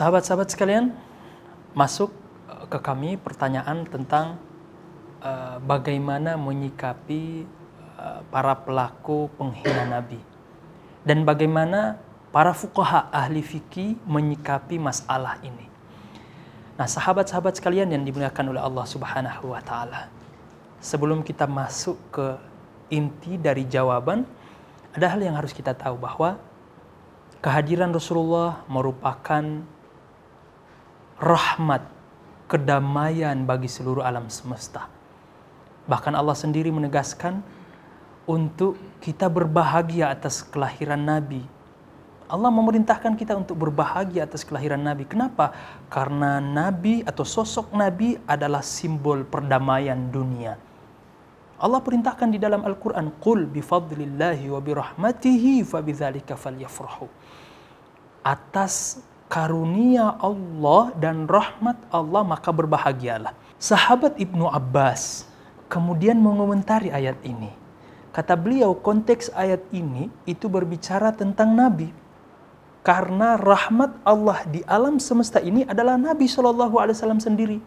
Sahabat-sahabat sekalian, masuk eh, ke kami pertanyaan tentang uh, bagaimana menyikapi uh, para pelaku penghina Nabi dan bagaimana para fukaha ahli fikih menyikapi masalah ini. Nah, sahabat-sahabat sekalian yang dimuliakan oleh Allah Subhanahu wa taala. Sebelum kita masuk ke inti dari jawaban, ada hal yang harus kita tahu bahwa kehadiran Rasulullah merupakan rahmat, kedamaian bagi seluruh alam semesta. Bahkan Allah sendiri menegaskan untuk kita berbahagia atas kelahiran Nabi. Allah memerintahkan kita untuk berbahagia atas kelahiran Nabi. Kenapa? Karena Nabi atau sosok Nabi adalah simbol perdamaian dunia. Allah perintahkan di dalam Al-Quran, قُلْ بِفَضْلِ اللَّهِ وَبِرَحْمَتِهِ فَبِذَلِكَ فَلْيَفْرَحُ Atas karunia Allah dan rahmat Allah maka berbahagialah. Sahabat Ibnu Abbas kemudian mengomentari ayat ini. Kata beliau konteks ayat ini itu berbicara tentang Nabi. Karena rahmat Allah di alam semesta ini adalah Nabi Shallallahu Alaihi Wasallam sendiri.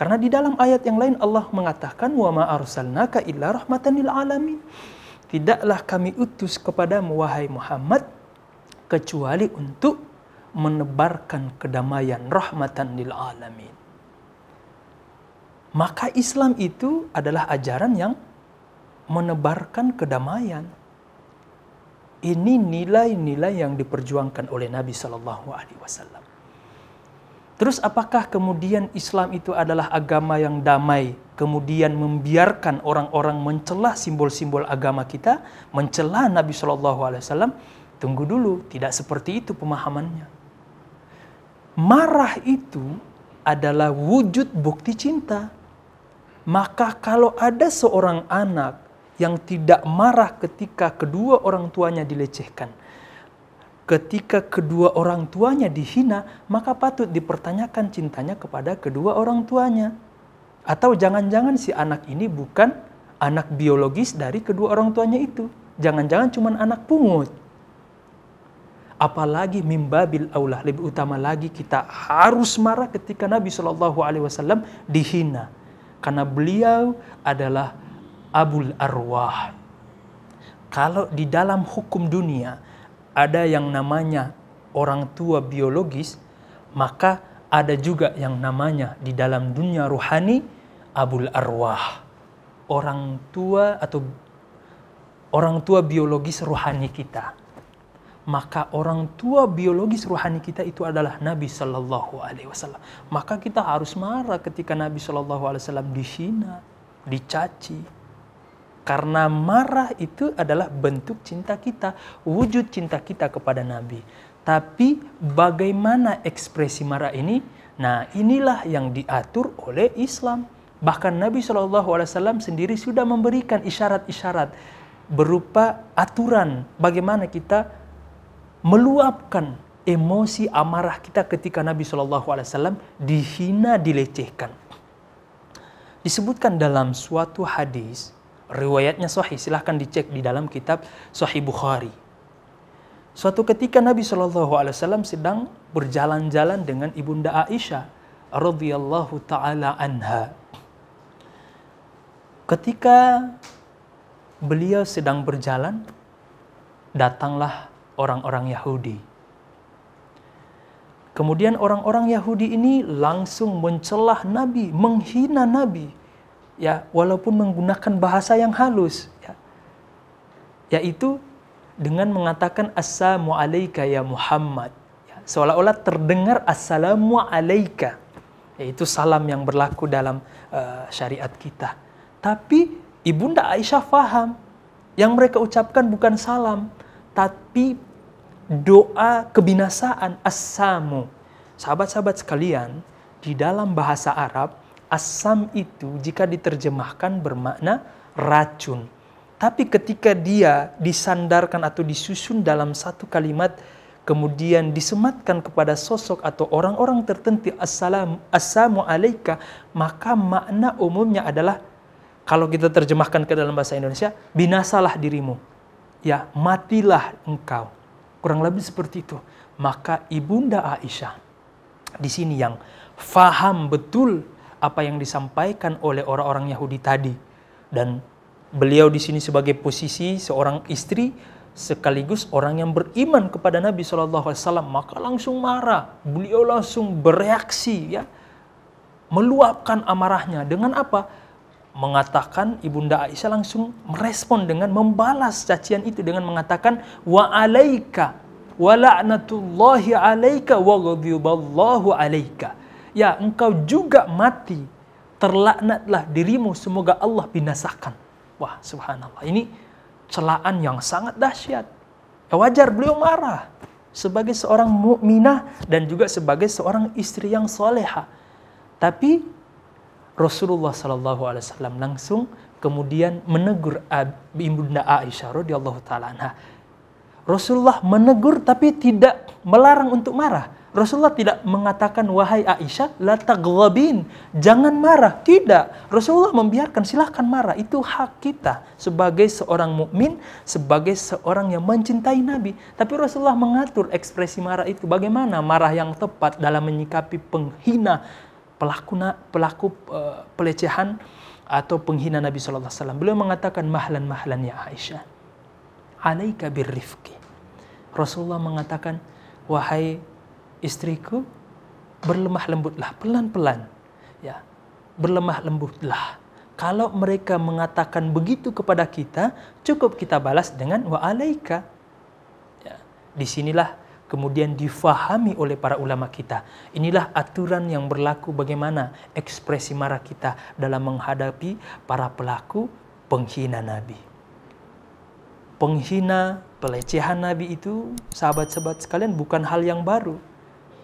Karena di dalam ayat yang lain Allah mengatakan wa ma arsalnaka illa rahmatan lil alamin. Tidaklah kami utus kepadamu wahai Muhammad kecuali untuk menebarkan kedamaian rahmatan lil alamin. Maka Islam itu adalah ajaran yang menebarkan kedamaian. Ini nilai-nilai yang diperjuangkan oleh Nabi Shallallahu Alaihi Wasallam. Terus apakah kemudian Islam itu adalah agama yang damai, kemudian membiarkan orang-orang mencela simbol-simbol agama kita, mencela Nabi Shallallahu Alaihi Wasallam? Tunggu dulu, tidak seperti itu pemahamannya marah itu adalah wujud bukti cinta. Maka kalau ada seorang anak yang tidak marah ketika kedua orang tuanya dilecehkan, ketika kedua orang tuanya dihina, maka patut dipertanyakan cintanya kepada kedua orang tuanya. Atau jangan-jangan si anak ini bukan anak biologis dari kedua orang tuanya itu. Jangan-jangan cuma anak pungut apalagi mimbabil aulah lebih utama lagi kita harus marah ketika Nabi Shallallahu Alaihi Wasallam dihina karena beliau adalah abul arwah kalau di dalam hukum dunia ada yang namanya orang tua biologis maka ada juga yang namanya di dalam dunia ruhani abul arwah orang tua atau orang tua biologis ruhani kita maka orang tua biologis rohani kita itu adalah Nabi Shallallahu Alaihi Wasallam. Maka kita harus marah ketika Nabi Shallallahu Alaihi Wasallam dihina, dicaci, karena marah itu adalah bentuk cinta kita, wujud cinta kita kepada Nabi. Tapi bagaimana ekspresi marah ini? Nah, inilah yang diatur oleh Islam. Bahkan Nabi Shallallahu Alaihi Wasallam sendiri sudah memberikan isyarat-isyarat berupa aturan bagaimana kita meluapkan emosi amarah kita ketika Nabi Shallallahu Alaihi Wasallam dihina, dilecehkan. Disebutkan dalam suatu hadis, riwayatnya sahih, silahkan dicek di dalam kitab Sahih Bukhari. Suatu ketika Nabi Shallallahu Alaihi Wasallam sedang berjalan-jalan dengan ibunda Aisyah radhiyallahu taala anha. Ketika beliau sedang berjalan, datanglah orang-orang Yahudi. Kemudian orang-orang Yahudi ini langsung mencelah Nabi, menghina Nabi, ya walaupun menggunakan bahasa yang halus, ya. yaitu dengan mengatakan assalamu alaika ya Muhammad, ya, seolah-olah terdengar assalamu alaika, yaitu salam yang berlaku dalam uh, syariat kita. Tapi ibunda Aisyah faham, yang mereka ucapkan bukan salam, tapi doa kebinasaan asamu. Sahabat-sahabat sekalian, di dalam bahasa Arab, asam itu jika diterjemahkan bermakna racun. Tapi ketika dia disandarkan atau disusun dalam satu kalimat, kemudian disematkan kepada sosok atau orang-orang tertentu, assalam, assamu alaika, maka makna umumnya adalah, kalau kita terjemahkan ke dalam bahasa Indonesia, binasalah dirimu ya matilah engkau. Kurang lebih seperti itu. Maka ibunda Aisyah di sini yang faham betul apa yang disampaikan oleh orang-orang Yahudi tadi dan beliau di sini sebagai posisi seorang istri sekaligus orang yang beriman kepada Nabi Shallallahu Alaihi Wasallam maka langsung marah beliau langsung bereaksi ya meluapkan amarahnya dengan apa mengatakan Ibunda Aisyah langsung merespon dengan membalas cacian itu dengan mengatakan wa alaika wa la'natullahi alaika wa ghadiballahu alaika ya engkau juga mati terlaknatlah dirimu semoga Allah binasakan wah subhanallah ini celaan yang sangat dahsyat ya, wajar beliau marah sebagai seorang mukminah dan juga sebagai seorang istri yang soleha tapi Rasulullah Shallallahu Alaihi Wasallam langsung kemudian menegur ibunda Aisyah radhiyallahu taala anha. Rasulullah menegur tapi tidak melarang untuk marah. Rasulullah tidak mengatakan wahai Aisyah la taghlabin, jangan marah. Tidak. Rasulullah membiarkan silahkan marah. Itu hak kita sebagai seorang mukmin, sebagai seorang yang mencintai Nabi. Tapi Rasulullah mengatur ekspresi marah itu bagaimana marah yang tepat dalam menyikapi penghina pelaku pelaku eh, pelecehan atau penghina Nabi sallallahu alaihi wasallam. Beliau mengatakan mahlan mahlan ya Aisyah. Alaika birrifki. Rasulullah mengatakan, "Wahai istriku, berlemah lembutlah pelan-pelan." Ya. Berlemah lembutlah. Kalau mereka mengatakan begitu kepada kita, cukup kita balas dengan wa alaika. Ya. Disinilah kemudian difahami oleh para ulama kita. Inilah aturan yang berlaku bagaimana ekspresi marah kita dalam menghadapi para pelaku penghina Nabi. Penghina, pelecehan Nabi itu, sahabat-sahabat sekalian, bukan hal yang baru.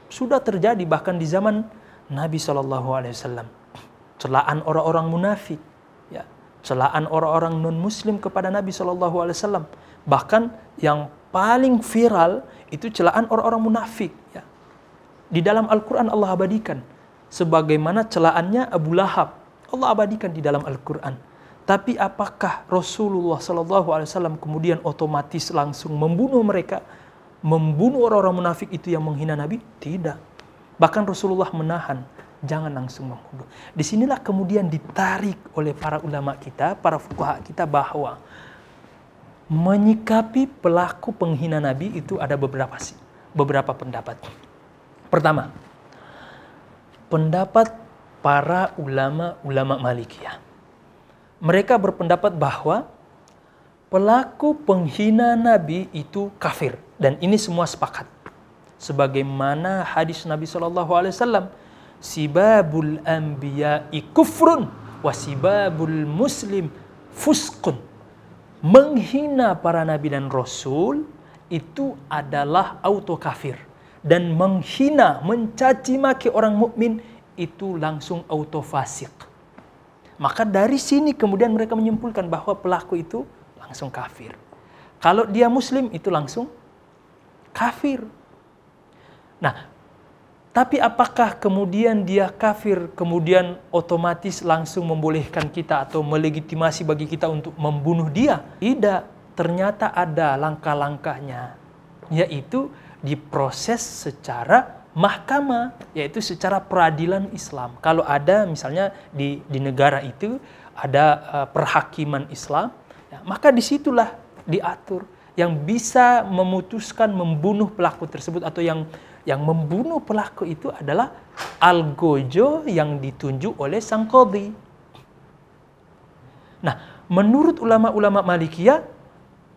Sudah terjadi bahkan di zaman Nabi Shallallahu Alaihi Wasallam. Celaan orang-orang munafik, ya, celaan orang-orang non Muslim kepada Nabi Shallallahu Alaihi Wasallam. Bahkan yang paling viral itu celaan orang-orang munafik. Ya. Di dalam Al-Quran Allah abadikan. Sebagaimana celaannya Abu Lahab. Allah abadikan di dalam Al-Quran. Tapi apakah Rasulullah SAW kemudian otomatis langsung membunuh mereka? Membunuh orang-orang munafik itu yang menghina Nabi? Tidak. Bahkan Rasulullah menahan, jangan langsung membunuh Disinilah kemudian ditarik oleh para ulama kita, para fukaha kita bahwa menyikapi pelaku penghina Nabi itu ada beberapa sih, beberapa pendapat. Pertama, pendapat para ulama-ulama Malikiyah. Mereka berpendapat bahwa pelaku penghina Nabi itu kafir dan ini semua sepakat. Sebagaimana hadis Nabi saw Alaihi Wasallam, sibabul anbiya ikufrun wasibabul muslim fuskun menghina para nabi dan rasul itu adalah auto kafir dan menghina, mencaci maki orang mukmin itu langsung auto fasik. Maka dari sini kemudian mereka menyimpulkan bahwa pelaku itu langsung kafir. Kalau dia muslim itu langsung kafir. Nah, tapi apakah kemudian dia kafir, kemudian otomatis langsung membolehkan kita atau melegitimasi bagi kita untuk membunuh dia? Tidak, ternyata ada langkah-langkahnya, yaitu diproses secara mahkamah, yaitu secara peradilan Islam. Kalau ada misalnya di, di negara itu ada uh, perhakiman Islam, ya, maka disitulah diatur yang bisa memutuskan membunuh pelaku tersebut atau yang yang membunuh pelaku itu adalah Al-Gojo yang ditunjuk oleh Sang Qadhi. Nah, menurut ulama-ulama Malikiyah,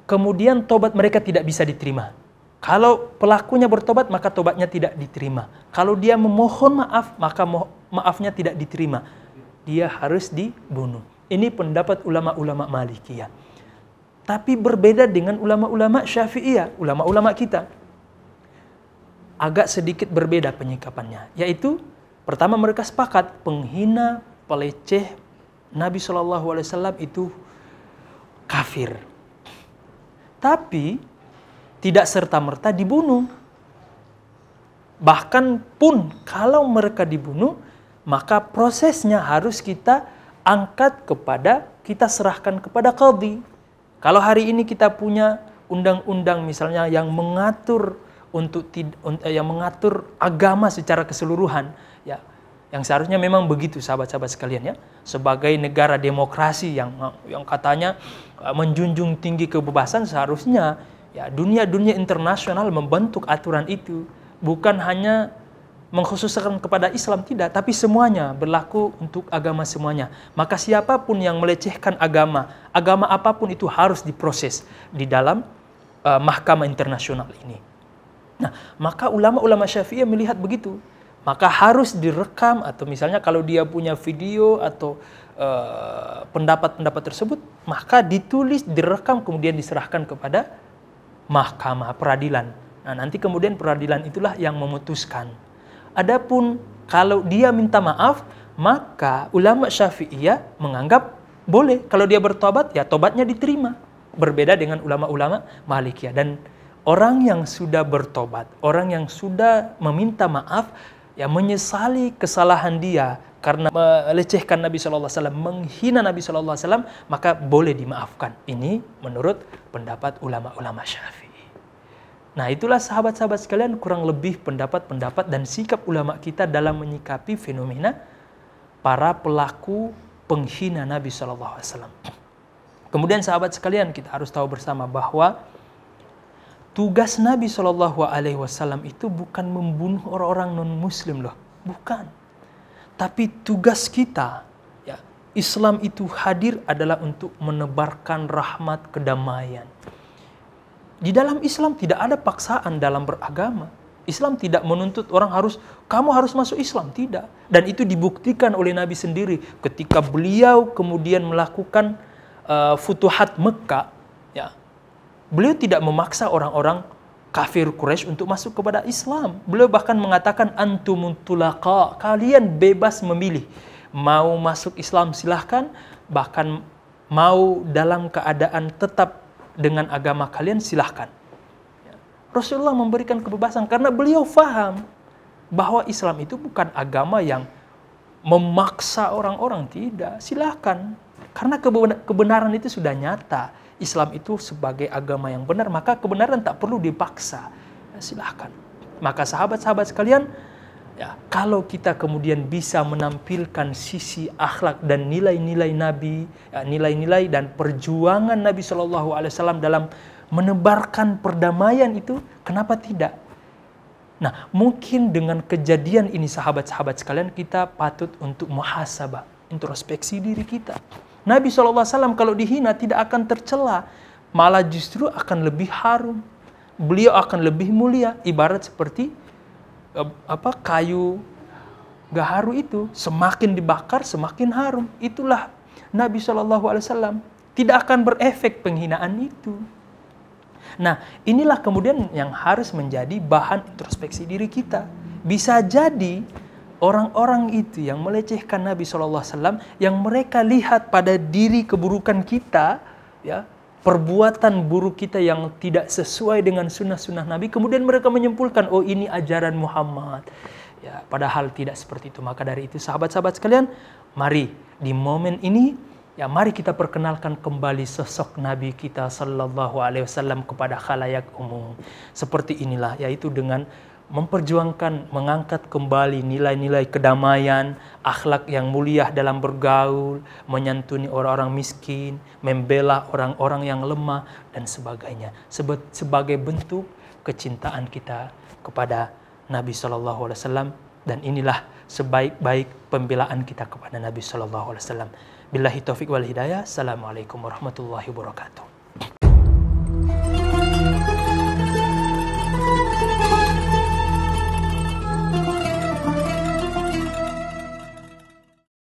kemudian tobat mereka tidak bisa diterima. Kalau pelakunya bertobat, maka tobatnya tidak diterima. Kalau dia memohon maaf, maka maafnya tidak diterima. Dia harus dibunuh. Ini pendapat ulama-ulama Malikiyah. Tapi berbeda dengan ulama-ulama Syafi'iyah, ulama-ulama kita agak sedikit berbeda penyikapannya, yaitu pertama mereka sepakat penghina, peleceh Nabi Shallallahu Alaihi Wasallam itu kafir. Tapi tidak serta merta dibunuh. Bahkan pun kalau mereka dibunuh, maka prosesnya harus kita angkat kepada kita serahkan kepada kaldi. Kalau hari ini kita punya undang-undang misalnya yang mengatur untuk eh, yang mengatur agama secara keseluruhan ya yang seharusnya memang begitu sahabat-sahabat sekalian ya sebagai negara demokrasi yang yang katanya eh, menjunjung tinggi kebebasan seharusnya ya dunia-dunia internasional membentuk aturan itu bukan hanya mengkhususkan kepada Islam tidak tapi semuanya berlaku untuk agama semuanya maka siapapun yang melecehkan agama agama apapun itu harus diproses di dalam uh, mahkamah internasional ini Nah, maka ulama-ulama Syafi'i melihat begitu. Maka harus direkam atau misalnya kalau dia punya video atau eh, pendapat-pendapat uh, tersebut, maka ditulis, direkam kemudian diserahkan kepada mahkamah peradilan. Nah, nanti kemudian peradilan itulah yang memutuskan. Adapun kalau dia minta maaf, maka ulama Syafi'iyah menganggap boleh kalau dia bertobat ya tobatnya diterima. Berbeda dengan ulama-ulama Malikiyah dan orang yang sudah bertobat, orang yang sudah meminta maaf, yang menyesali kesalahan dia karena melecehkan Nabi Shallallahu Alaihi Wasallam, menghina Nabi Shallallahu Alaihi Wasallam, maka boleh dimaafkan. Ini menurut pendapat ulama-ulama Syafi'i. Nah, itulah sahabat-sahabat sekalian kurang lebih pendapat-pendapat dan sikap ulama kita dalam menyikapi fenomena para pelaku penghina Nabi Shallallahu Alaihi Wasallam. Kemudian sahabat sekalian kita harus tahu bersama bahwa tugas Nabi Shallallahu Alaihi Wasallam itu bukan membunuh orang-orang non Muslim loh, bukan. Tapi tugas kita, ya, Islam itu hadir adalah untuk menebarkan rahmat kedamaian. Di dalam Islam tidak ada paksaan dalam beragama. Islam tidak menuntut orang harus kamu harus masuk Islam tidak dan itu dibuktikan oleh Nabi sendiri ketika beliau kemudian melakukan uh, futuhat Mekah beliau tidak memaksa orang-orang kafir Quraisy untuk masuk kepada Islam. Beliau bahkan mengatakan antumul tulaqa, kalian bebas memilih mau masuk Islam silahkan, bahkan mau dalam keadaan tetap dengan agama kalian silahkan. Ya. Rasulullah memberikan kebebasan karena beliau faham bahwa Islam itu bukan agama yang memaksa orang-orang tidak silahkan karena kebenaran itu sudah nyata Islam itu sebagai agama yang benar, maka kebenaran tak perlu dipaksa. Ya, silahkan. Maka sahabat-sahabat sekalian, ya, kalau kita kemudian bisa menampilkan sisi akhlak dan nilai-nilai Nabi, nilai ya, nilai-nilai dan perjuangan Nabi Shallallahu Alaihi Wasallam dalam menebarkan perdamaian itu, kenapa tidak? Nah, mungkin dengan kejadian ini sahabat-sahabat sekalian kita patut untuk muhasabah, introspeksi diri kita. Nabi SAW kalau dihina tidak akan tercela, malah justru akan lebih harum. Beliau akan lebih mulia, ibarat seperti apa kayu gaharu itu semakin dibakar semakin harum. Itulah Nabi SAW tidak akan berefek penghinaan itu. Nah, inilah kemudian yang harus menjadi bahan introspeksi diri kita. Bisa jadi orang-orang itu yang melecehkan Nabi SAW, yang mereka lihat pada diri keburukan kita, ya perbuatan buruk kita yang tidak sesuai dengan sunnah-sunnah Nabi, kemudian mereka menyimpulkan, oh ini ajaran Muhammad. Ya, padahal tidak seperti itu. Maka dari itu sahabat-sahabat sekalian, mari di momen ini ya mari kita perkenalkan kembali sosok Nabi kita Shallallahu Alaihi Wasallam kepada khalayak umum. Seperti inilah yaitu dengan memperjuangkan mengangkat kembali nilai-nilai kedamaian, akhlak yang mulia dalam bergaul, menyantuni orang-orang miskin, membela orang-orang yang lemah dan sebagainya. Sebagai bentuk kecintaan kita kepada Nabi Shallallahu alaihi wasallam dan inilah sebaik-baik pembelaan kita kepada Nabi Shallallahu alaihi wasallam. Billahi taufik wal hidayah. Assalamualaikum warahmatullahi wabarakatuh.